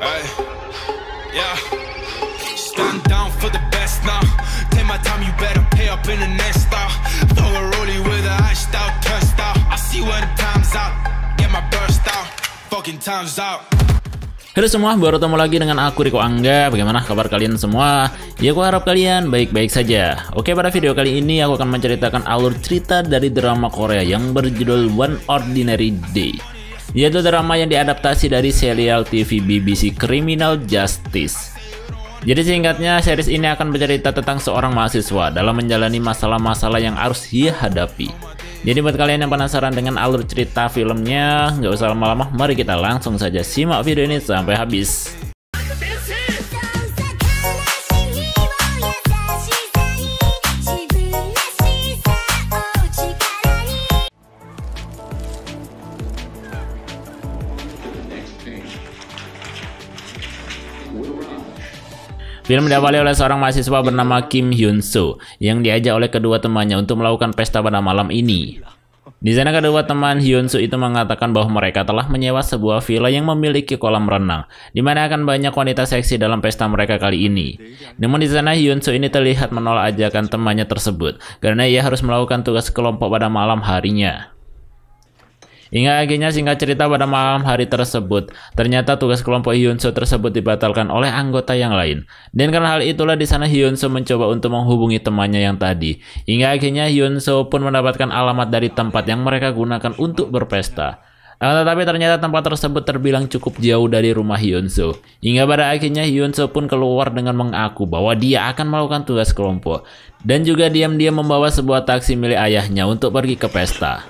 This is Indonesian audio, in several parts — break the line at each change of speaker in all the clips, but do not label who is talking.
Hey. Yeah. Stand down for the best now. Take my time, you better pay up in the next Throw a rollie with a cursed out. I see the time's out. Get my burst out. Fucking time's out. Halo semua, baru ketemu lagi dengan aku Riko Angga. Bagaimana kabar kalian semua? Ya, aku harap kalian baik-baik saja. Oke, pada video kali ini aku akan menceritakan alur cerita dari drama Korea yang berjudul One Ordinary Day yaitu drama yang diadaptasi dari serial TV BBC Criminal Justice. Jadi singkatnya, series ini akan bercerita tentang seorang mahasiswa dalam menjalani masalah-masalah yang harus ia hadapi. Jadi buat kalian yang penasaran dengan alur cerita filmnya, nggak usah lama-lama, mari kita langsung saja simak video ini sampai habis. Film diawali oleh seorang mahasiswa bernama Kim Hyun Soo yang diajak oleh kedua temannya untuk melakukan pesta pada malam ini. Di sana kedua teman Hyun Soo itu mengatakan bahwa mereka telah menyewa sebuah villa yang memiliki kolam renang, di mana akan banyak wanita seksi dalam pesta mereka kali ini. Namun di sana Hyun Soo ini terlihat menolak ajakan temannya tersebut, karena ia harus melakukan tugas kelompok pada malam harinya. Hingga akhirnya singkat cerita pada malam hari tersebut, ternyata tugas kelompok Hyunso tersebut dibatalkan oleh anggota yang lain. Dan karena hal itulah di sana Hyunso mencoba untuk menghubungi temannya yang tadi. Hingga akhirnya Hyunso pun mendapatkan alamat dari tempat yang mereka gunakan untuk berpesta. Nah, tetapi ternyata tempat tersebut terbilang cukup jauh dari rumah Hyunso. Hingga pada akhirnya Hyunso pun keluar dengan mengaku bahwa dia akan melakukan tugas kelompok. Dan juga diam-diam membawa sebuah taksi milik ayahnya untuk pergi ke pesta.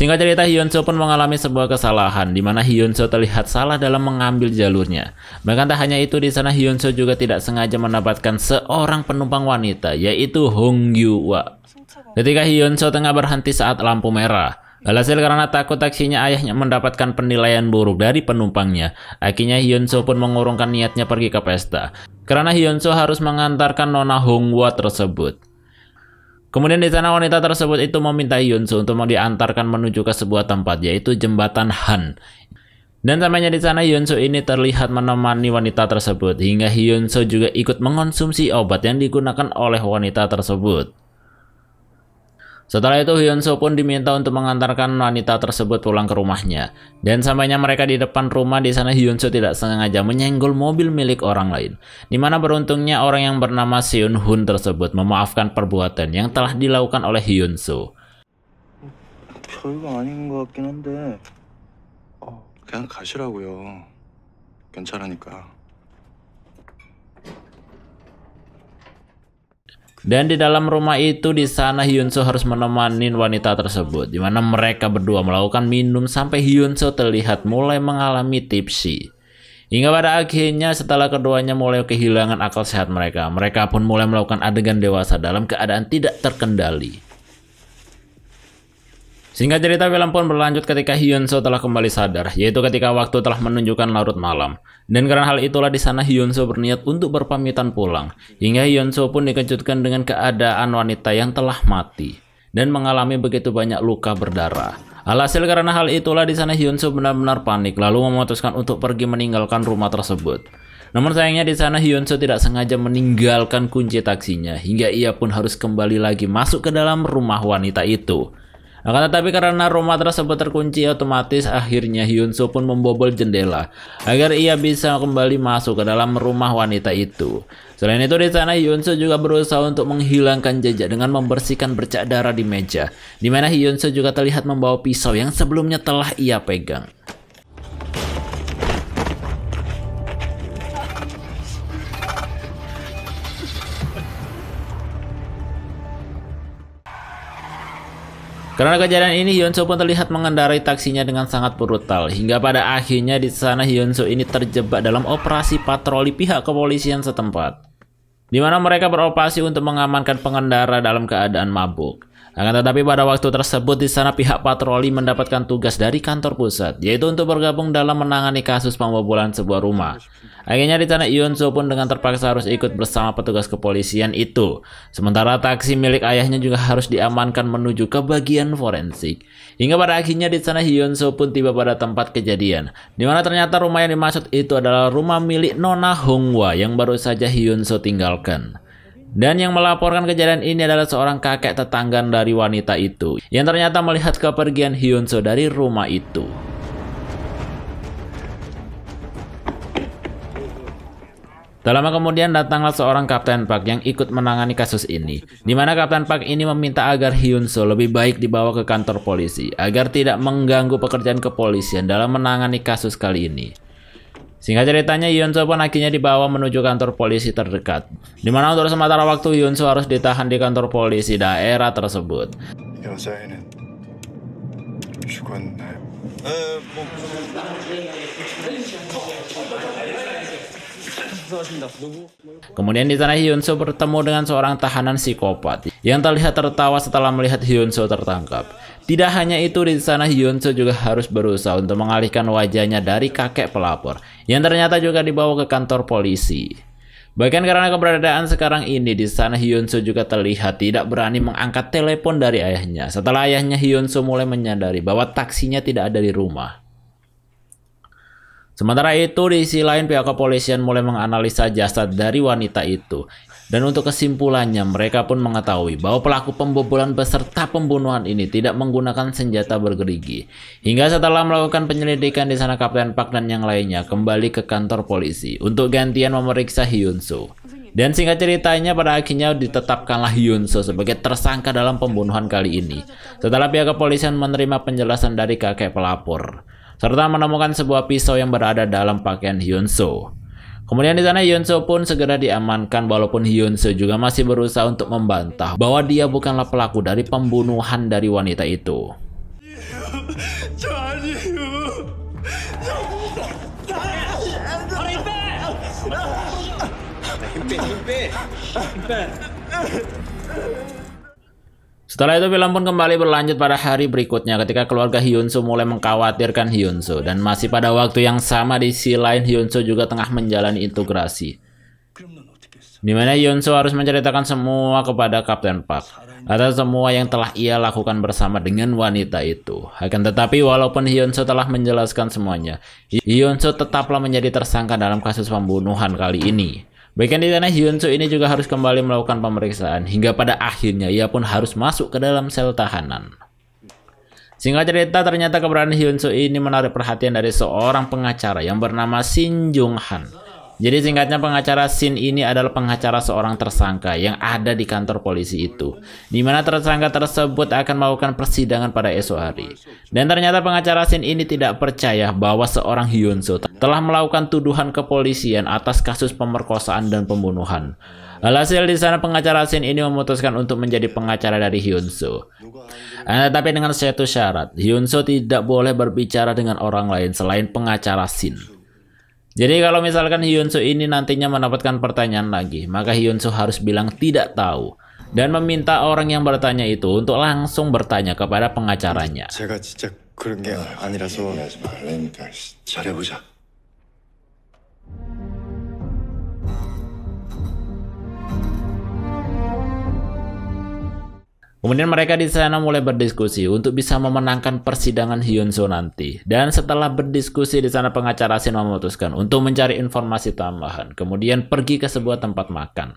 Singkat cerita, Hyunso pun mengalami sebuah kesalahan, di mana Hyunso terlihat salah dalam mengambil jalurnya. Bahkan tak hanya itu, di sana Hyunso juga tidak sengaja mendapatkan seorang penumpang wanita, yaitu Hong Yuwa. Ketika Hyunso tengah berhenti saat lampu merah, Alhasil karena takut taksinya ayahnya mendapatkan penilaian buruk dari penumpangnya, akhirnya Hyunso pun mengurungkan niatnya pergi ke pesta. Karena Hyunso harus mengantarkan Nona Hongwa tersebut. Kemudian di sana wanita tersebut itu meminta Yunsu untuk mau diantarkan menuju ke sebuah tempat yaitu jembatan Han. Dan sampainya di sana Yunsu ini terlihat menemani wanita tersebut hingga Yunsu juga ikut mengonsumsi obat yang digunakan oleh wanita tersebut. Setelah itu Hyunso pun diminta untuk mengantarkan wanita tersebut pulang ke rumahnya. Dan sampainya mereka di depan rumah di sana Hyunso tidak sengaja menyenggol mobil milik orang lain. Dimana beruntungnya orang yang bernama Seon Hun tersebut memaafkan perbuatan yang telah dilakukan oleh Hyunso. 별거 아닌 Dan di dalam rumah itu di sana Hyunso harus menemani wanita tersebut di mana mereka berdua melakukan minum sampai Hyunso terlihat mulai mengalami tipsi. Hingga pada akhirnya setelah keduanya mulai kehilangan akal sehat mereka, mereka pun mulai melakukan adegan dewasa dalam keadaan tidak terkendali. Sehingga cerita, film pun berlanjut ketika Hyunsoo telah kembali sadar, yaitu ketika waktu telah menunjukkan larut malam. Dan karena hal itulah di sana Hyunsoo berniat untuk berpamitan pulang, hingga Hyunsoo pun dikejutkan dengan keadaan wanita yang telah mati dan mengalami begitu banyak luka berdarah. Alhasil karena hal itulah di sana Hyunsoo benar-benar panik lalu memutuskan untuk pergi meninggalkan rumah tersebut. Namun sayangnya di sana Hyunsoo tidak sengaja meninggalkan kunci taksinya hingga ia pun harus kembali lagi masuk ke dalam rumah wanita itu. Akan tetapi karena rumah tersebut terkunci otomatis akhirnya Hyun Soo pun membobol jendela agar ia bisa kembali masuk ke dalam rumah wanita itu. Selain itu di sana Soo juga berusaha untuk menghilangkan jejak dengan membersihkan bercak darah di meja, di mana Hyun Soo juga terlihat membawa pisau yang sebelumnya telah ia pegang. Karena kejadian ini Hyunsoo pun terlihat mengendarai taksinya dengan sangat brutal hingga pada akhirnya di sana Hyunsoo ini terjebak dalam operasi patroli pihak kepolisian setempat. Di mana mereka beroperasi untuk mengamankan pengendara dalam keadaan mabuk. Akan tetapi pada waktu tersebut di sana pihak patroli mendapatkan tugas dari kantor pusat, yaitu untuk bergabung dalam menangani kasus pembobolan sebuah rumah. Akhirnya di sana Yunso pun dengan terpaksa harus ikut bersama petugas kepolisian itu. Sementara taksi milik ayahnya juga harus diamankan menuju ke bagian forensik. Hingga pada akhirnya di sana Yunso pun tiba pada tempat kejadian, di mana ternyata rumah yang dimaksud itu adalah rumah milik Nona Hongwa yang baru saja Soo tinggalkan. Dan yang melaporkan kejadian ini adalah seorang kakek tetangga dari wanita itu yang ternyata melihat kepergian Hyunso dari rumah itu. Tak lama kemudian datanglah seorang Kapten Park yang ikut menangani kasus ini, di mana Kapten Park ini meminta agar Hyunso lebih baik dibawa ke kantor polisi agar tidak mengganggu pekerjaan kepolisian dalam menangani kasus kali ini. Singkat ceritanya Yunso pun akhirnya dibawa menuju kantor polisi terdekat. Di mana untuk sementara waktu Yunso harus ditahan di kantor polisi daerah tersebut. saya ini. Kemudian di tanah Hyunso bertemu dengan seorang tahanan psikopat yang terlihat tertawa setelah melihat Hyunso tertangkap. Tidak hanya itu, di sana Hyunso juga harus berusaha untuk mengalihkan wajahnya dari kakek pelapor yang ternyata juga dibawa ke kantor polisi. Bahkan karena keberadaan sekarang ini di sana Hyunso juga terlihat tidak berani mengangkat telepon dari ayahnya. Setelah ayahnya Hyunso mulai menyadari bahwa taksinya tidak ada di rumah. Sementara itu, di sisi lain pihak kepolisian mulai menganalisa jasad dari wanita itu. Dan untuk kesimpulannya, mereka pun mengetahui bahwa pelaku pembobolan beserta pembunuhan ini tidak menggunakan senjata bergerigi. Hingga setelah melakukan penyelidikan di sana, Kapten Pak dan yang lainnya kembali ke kantor polisi untuk gantian memeriksa Hyunsu. Dan singkat ceritanya pada akhirnya ditetapkanlah Hyunsu sebagai tersangka dalam pembunuhan kali ini. Setelah pihak kepolisian menerima penjelasan dari kakek pelapor serta menemukan sebuah pisau yang berada dalam pakaian Hyunso. Kemudian di sana Hyunso pun segera diamankan walaupun Hyunso juga masih berusaha untuk membantah bahwa dia bukanlah pelaku dari pembunuhan dari wanita itu. Setelah itu film pun kembali berlanjut pada hari berikutnya ketika keluarga Hyunsu mulai mengkhawatirkan Hyunsu dan masih pada waktu yang sama di sisi lain Hyunsu juga tengah menjalani integrasi. Di mana Hyunsu harus menceritakan semua kepada Kapten Park atas semua yang telah ia lakukan bersama dengan wanita itu. Akan tetapi walaupun Hyunsu telah menjelaskan semuanya, Hyunsu tetaplah menjadi tersangka dalam kasus pembunuhan kali ini. Bahkan di tanah Hyunsu ini juga harus kembali melakukan pemeriksaan hingga pada akhirnya ia pun harus masuk ke dalam sel tahanan. Singkat cerita ternyata keberadaan Hyunsu ini menarik perhatian dari seorang pengacara yang bernama Shin Jung Han jadi singkatnya pengacara Sin ini adalah pengacara seorang tersangka yang ada di kantor polisi itu, di mana tersangka tersebut akan melakukan persidangan pada esok hari. Dan ternyata pengacara Sin ini tidak percaya bahwa seorang Soo telah melakukan tuduhan kepolisian atas kasus pemerkosaan dan pembunuhan. Alhasil di sana pengacara Sin ini memutuskan untuk menjadi pengacara dari Hyunsoo, Eh, tapi dengan satu syarat, Soo tidak boleh berbicara dengan orang lain selain pengacara Sin. Jadi kalau misalkan Hyunsu ini nantinya mendapatkan pertanyaan lagi, maka Hyunsu harus bilang tidak tahu dan meminta orang yang bertanya itu untuk langsung bertanya kepada pengacaranya. Kemudian mereka di sana mulai berdiskusi untuk bisa memenangkan persidangan Hyunso nanti. Dan setelah berdiskusi di sana pengacara Shin memutuskan untuk mencari informasi tambahan. Kemudian pergi ke sebuah tempat makan.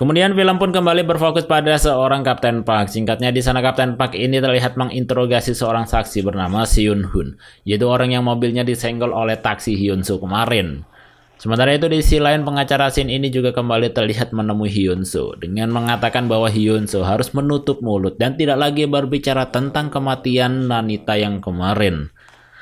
Kemudian film pun kembali berfokus pada seorang Kapten Park. Singkatnya di sana Kapten Park ini terlihat menginterogasi seorang saksi bernama Seon Hun, yaitu orang yang mobilnya disenggol oleh taksi Hyunso kemarin. Sementara itu di sisi lain pengacara Shin ini juga kembali terlihat menemui Hyun Soo dengan mengatakan bahwa Hyun Soo harus menutup mulut dan tidak lagi berbicara tentang kematian Nanita yang kemarin.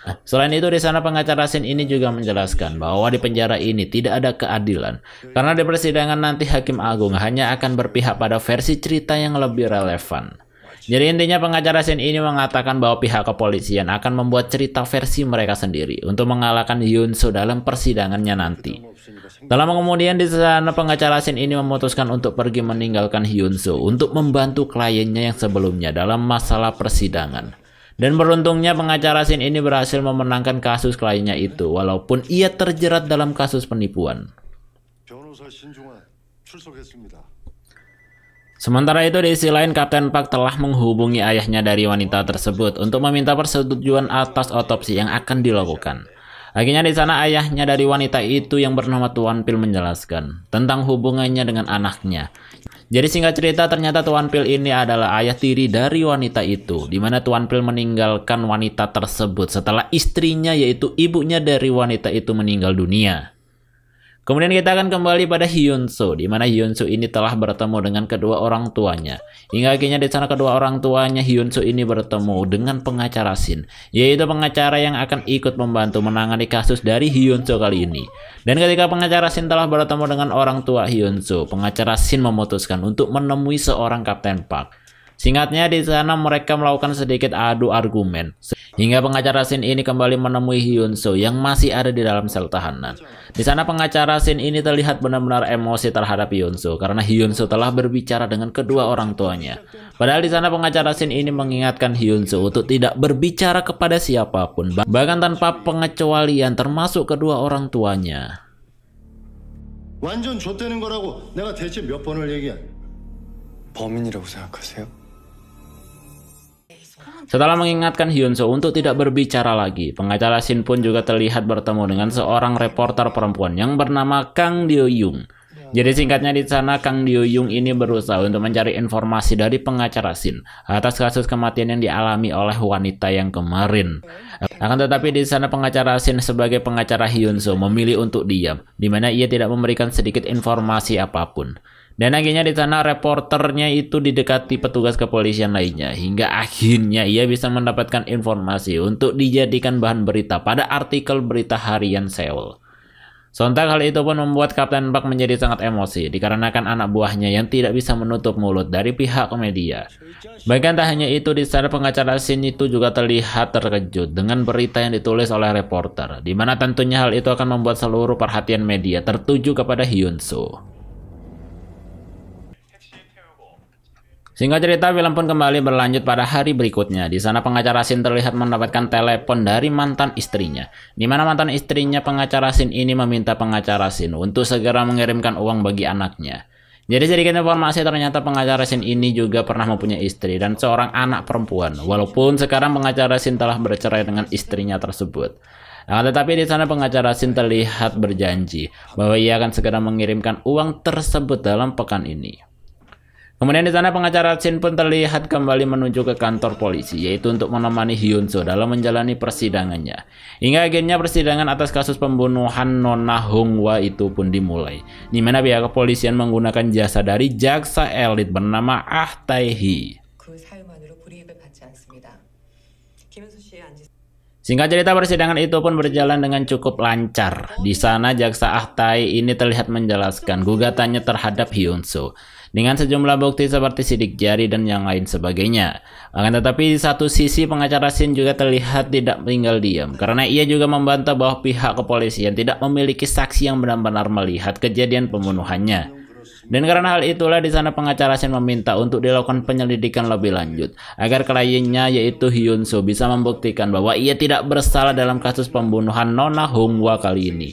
Nah, selain itu di sana pengacara Shin ini juga menjelaskan bahwa di penjara ini tidak ada keadilan karena di persidangan nanti hakim agung hanya akan berpihak pada versi cerita yang lebih relevan. Jadi intinya pengacara Shin ini mengatakan bahwa pihak kepolisian akan membuat cerita versi mereka sendiri untuk mengalahkan Soo dalam persidangannya nanti. Dalam kemudian di sana pengacara Shin ini memutuskan untuk pergi meninggalkan Soo untuk membantu kliennya yang sebelumnya dalam masalah persidangan. Dan beruntungnya pengacara Shin ini berhasil memenangkan kasus kliennya itu walaupun ia terjerat dalam kasus penipuan. Sementara itu di sisi lain Kapten Park telah menghubungi ayahnya dari wanita tersebut untuk meminta persetujuan atas otopsi yang akan dilakukan. Akhirnya di sana ayahnya dari wanita itu yang bernama Tuan Pil menjelaskan tentang hubungannya dengan anaknya. Jadi singkat cerita ternyata Tuan Pil ini adalah ayah tiri dari wanita itu di mana Tuan Pil meninggalkan wanita tersebut setelah istrinya yaitu ibunya dari wanita itu meninggal dunia. Kemudian kita akan kembali pada Soo, di mana Soo ini telah bertemu dengan kedua orang tuanya. Hingga akhirnya di sana kedua orang tuanya Soo ini bertemu dengan pengacara Shin, yaitu pengacara yang akan ikut membantu menangani kasus dari Soo kali ini. Dan ketika pengacara Shin telah bertemu dengan orang tua Soo, pengacara Shin memutuskan untuk menemui seorang Kapten Park. Singkatnya di sana mereka melakukan sedikit adu argumen. Hingga pengacara Shin ini kembali menemui Hyun Soo yang masih ada di dalam sel tahanan. Di sana pengacara Shin ini terlihat benar-benar emosi terhadap Hyun Soo karena Hyun Soo telah berbicara dengan kedua orang tuanya. Padahal di sana pengacara Shin ini mengingatkan Hyun Soo untuk tidak berbicara kepada siapapun bahkan tanpa pengecualian termasuk kedua orang tuanya. Wanjun setelah mengingatkan Hyun Soo untuk tidak berbicara lagi, pengacara Shin pun juga terlihat bertemu dengan seorang reporter perempuan yang bernama Kang Deo Yung. Jadi singkatnya di sana Kang Dio Yung ini berusaha untuk mencari informasi dari pengacara Sin atas kasus kematian yang dialami oleh wanita yang kemarin. Akan tetapi di sana pengacara Sin sebagai pengacara Hyun Soo memilih untuk diam, di mana ia tidak memberikan sedikit informasi apapun. Dan akhirnya di sana reporternya itu didekati petugas kepolisian lainnya hingga akhirnya ia bisa mendapatkan informasi untuk dijadikan bahan berita pada artikel berita harian Seoul. Sontak hal itu pun membuat Kapten Park menjadi sangat emosi dikarenakan anak buahnya yang tidak bisa menutup mulut dari pihak media. Bahkan tak hanya itu, di sana pengacara Shin itu juga terlihat terkejut dengan berita yang ditulis oleh reporter, di mana tentunya hal itu akan membuat seluruh perhatian media tertuju kepada Hyun Soo. Singkat cerita, film pun kembali berlanjut pada hari berikutnya. Di sana pengacara Sin terlihat mendapatkan telepon dari mantan istrinya. Di mana mantan istrinya pengacara Sin ini meminta pengacara Sin untuk segera mengirimkan uang bagi anaknya. Jadi sedikit informasi ternyata pengacara Sin ini juga pernah mempunyai istri dan seorang anak perempuan. Walaupun sekarang pengacara Sin telah bercerai dengan istrinya tersebut. Nah, tetapi di sana pengacara Sin terlihat berjanji bahwa ia akan segera mengirimkan uang tersebut dalam pekan ini. Kemudian di sana pengacara Shin pun terlihat kembali menuju ke kantor polisi, yaitu untuk menemani Hyun Soo dalam menjalani persidangannya. Hingga akhirnya persidangan atas kasus pembunuhan Nona Hong Wa itu pun dimulai, di mana pihak kepolisian menggunakan jasa dari jaksa elit bernama Ah Tae-hee. Singkat cerita persidangan itu pun berjalan dengan cukup lancar. Di sana jaksa Ah Tae ini terlihat menjelaskan gugatannya terhadap Hyun Soo dengan sejumlah bukti seperti sidik jari dan yang lain sebagainya. Akan tetapi di satu sisi pengacara Sin juga terlihat tidak tinggal diam karena ia juga membantah bahwa pihak kepolisian tidak memiliki saksi yang benar-benar melihat kejadian pembunuhannya. Dan karena hal itulah di sana pengacara Sin meminta untuk dilakukan penyelidikan lebih lanjut agar kliennya yaitu Hyun Soo bisa membuktikan bahwa ia tidak bersalah dalam kasus pembunuhan Nona Hongwa kali ini.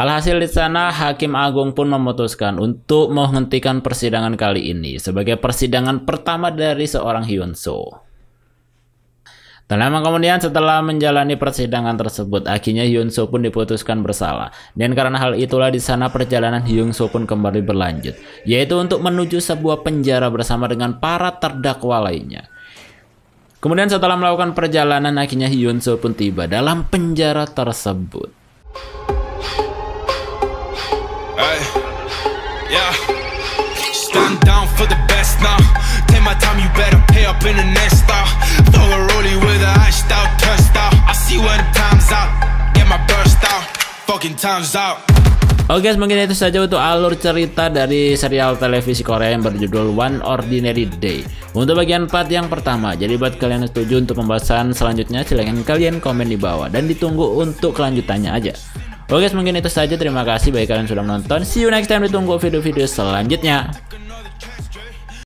Alhasil di sana Hakim Agung pun memutuskan untuk menghentikan persidangan kali ini sebagai persidangan pertama dari seorang Hyun Soo. Tak lama kemudian setelah menjalani persidangan tersebut, akhirnya Hyun Soo pun diputuskan bersalah. Dan karena hal itulah di sana perjalanan Hyun Soo pun kembali berlanjut, yaitu untuk menuju sebuah penjara bersama dengan para terdakwa lainnya. Kemudian setelah melakukan perjalanan, akhirnya Hyun Soo pun tiba dalam penjara tersebut. my time, you better pay up in the next stop. Throw a rollie with a out out. I see when time's out, get my burst out. Fucking time's out. Oke okay, guys, mungkin itu saja untuk alur cerita dari serial televisi Korea yang berjudul One Ordinary Day. Untuk bagian part yang pertama, jadi buat kalian yang setuju untuk pembahasan selanjutnya, silahkan kalian komen di bawah dan ditunggu untuk kelanjutannya aja. Oke okay, guys, mungkin itu saja. Terima kasih bagi kalian sudah menonton. See you next time, ditunggu video-video selanjutnya.